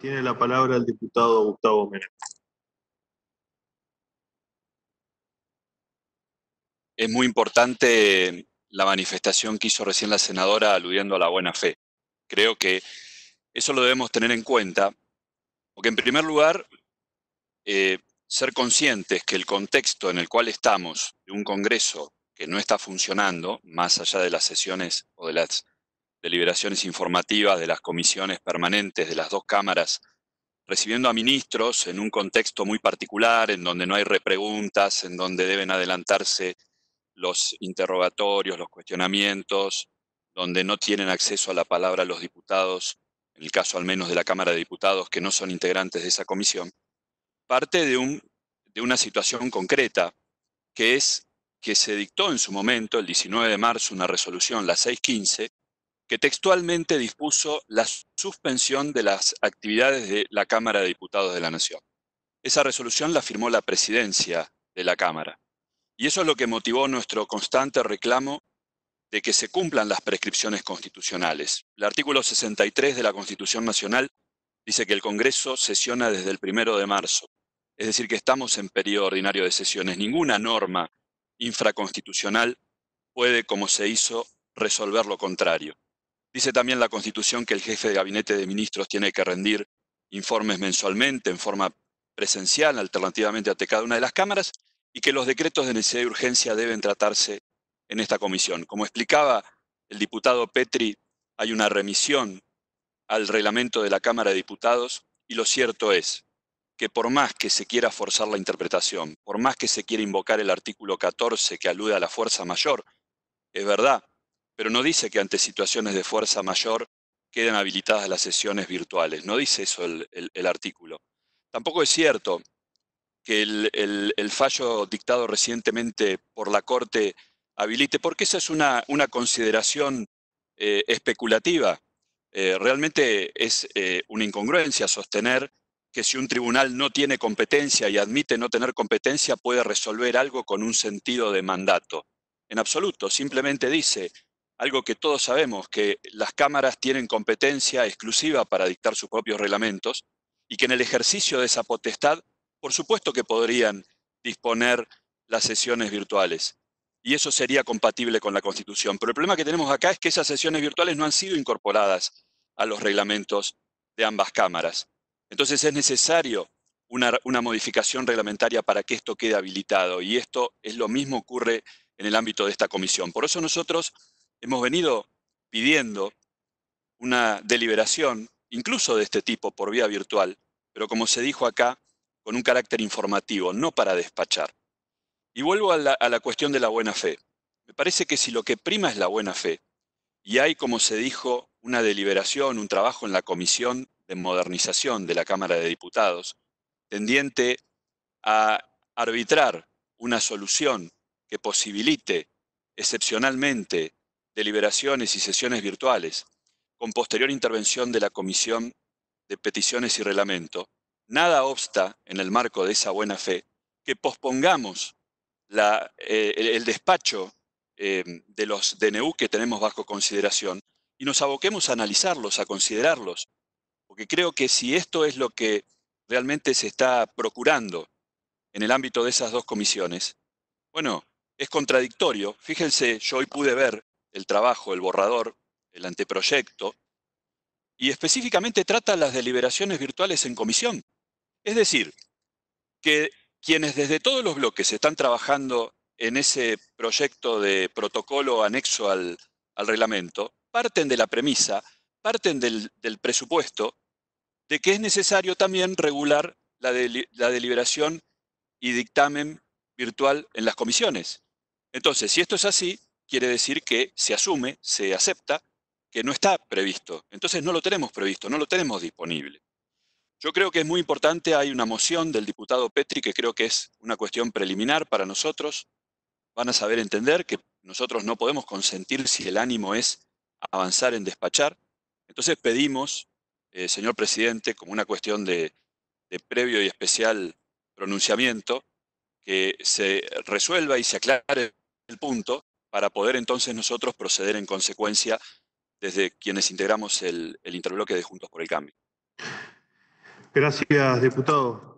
Tiene la palabra el diputado Gustavo Mera. Es muy importante la manifestación que hizo recién la senadora aludiendo a la buena fe. Creo que eso lo debemos tener en cuenta, porque en primer lugar, eh, ser conscientes que el contexto en el cual estamos, de un Congreso que no está funcionando, más allá de las sesiones o de las deliberaciones informativas de las comisiones permanentes de las dos cámaras, recibiendo a ministros en un contexto muy particular, en donde no hay repreguntas, en donde deben adelantarse los interrogatorios, los cuestionamientos, donde no tienen acceso a la palabra los diputados, en el caso al menos de la Cámara de Diputados, que no son integrantes de esa comisión, parte de, un, de una situación concreta, que es que se dictó en su momento, el 19 de marzo, una resolución, la 615, que textualmente dispuso la suspensión de las actividades de la Cámara de Diputados de la Nación. Esa resolución la firmó la presidencia de la Cámara. Y eso es lo que motivó nuestro constante reclamo de que se cumplan las prescripciones constitucionales. El artículo 63 de la Constitución Nacional dice que el Congreso sesiona desde el primero de marzo, es decir, que estamos en periodo ordinario de sesiones. Ninguna norma infraconstitucional puede, como se hizo, resolver lo contrario. Dice también la Constitución que el jefe de gabinete de ministros tiene que rendir informes mensualmente en forma presencial, alternativamente ante cada una de las cámaras, y que los decretos de necesidad y urgencia deben tratarse en esta comisión. Como explicaba el diputado Petri, hay una remisión al reglamento de la Cámara de Diputados y lo cierto es que por más que se quiera forzar la interpretación, por más que se quiera invocar el artículo 14 que alude a la fuerza mayor, es verdad pero no dice que ante situaciones de fuerza mayor queden habilitadas las sesiones virtuales. No dice eso el, artículo. Tampoco es cierto que el, fallo dictado recientemente por la Corte habilite, porque esa es una, consideración eh, especulativa. Eh, realmente es eh, una incongruencia sostener que si un tribunal no tiene competencia y admite no tener competencia, puede resolver algo con un sentido de mandato. En absoluto, simplemente dice, algo que todos sabemos, que las cámaras tienen competencia exclusiva para dictar sus propios reglamentos y que en el ejercicio de esa potestad, por supuesto que podrían disponer las sesiones virtuales. Y eso sería compatible con la Constitución. Pero el problema que tenemos acá es que esas sesiones virtuales no han sido incorporadas a los reglamentos de ambas cámaras. Entonces es necesario una, una, modificación reglamentaria para que esto quede habilitado. Y esto es lo mismo ocurre en el ámbito de esta comisión. Por eso nosotros hemos venido pidiendo una deliberación, incluso de este tipo, por vía virtual, pero como se dijo acá, con un carácter informativo, no para despachar. Y vuelvo a la, a la cuestión de la buena fe. Me parece que si lo que prima es la buena fe, y hay, como se dijo, una deliberación, un trabajo en la Comisión de Modernización de la Cámara de Diputados, tendiente a arbitrar una solución que posibilite excepcionalmente deliberaciones y sesiones virtuales, con posterior intervención de la Comisión de Peticiones y Reglamento, nada obsta, en el marco de esa buena fe, que pospongamos la, eh, el, despacho eh, de los DNU que tenemos bajo consideración y nos aboquemos a analizarlos, a considerarlos, porque creo que si esto es lo que realmente se está procurando en el ámbito de esas dos comisiones, bueno, es contradictorio. Fíjense, yo hoy pude ver el trabajo, el borrador, el anteproyecto, y específicamente trata las deliberaciones virtuales en comisión. Es decir, que quienes desde todos los bloques están trabajando en ese proyecto de protocolo anexo al, reglamento, parten de la premisa, parten del, presupuesto de que es necesario también regular la deliberación y dictamen virtual en las comisiones. Entonces, si esto es así, quiere decir que se asume, se acepta que no está previsto. Entonces no lo tenemos previsto, no lo tenemos disponible. Yo creo que es muy importante, hay una moción del diputado Petri que creo que es una cuestión preliminar para nosotros. Van a saber entender que nosotros no podemos consentir si el ánimo es avanzar en despachar. Entonces pedimos, eh, señor presidente, como una cuestión de previo y especial pronunciamiento, que se resuelva y se aclare el punto para poder entonces nosotros proceder en consecuencia desde quienes integramos el, interbloque de Juntos por el Cambio. Gracias, diputado.